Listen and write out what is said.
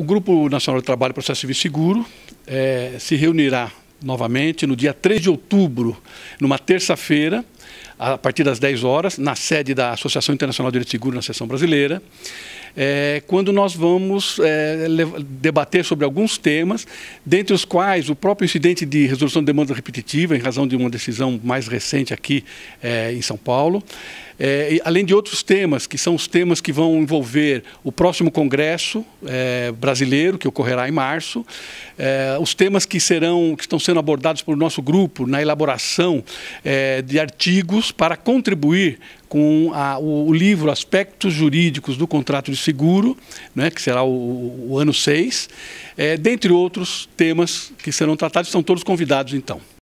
O Grupo Nacional de Trabalho e Processo Civil Seguro é, se reunirá novamente no dia 3 de outubro, numa terça-feira, a partir das 10 horas, na sede da Associação Internacional de Direito Seguro, na seção brasileira, é, quando nós vamos é, debater sobre alguns temas, dentre os quais o próprio incidente de resolução de demanda repetitiva, em razão de uma decisão mais recente aqui é, em São Paulo é, além de outros temas, que são os temas que vão envolver o próximo Congresso é, brasileiro, que ocorrerá em março, é, os temas que serão, que estão sendo abordados pelo nosso grupo na elaboração é, de artigos para contribuir com a, o, o, livro Aspectos Jurídicos do Contrato de Seguro, né, que será o, o ano 6, é, dentre outros temas que serão tratados, estão todos convidados então.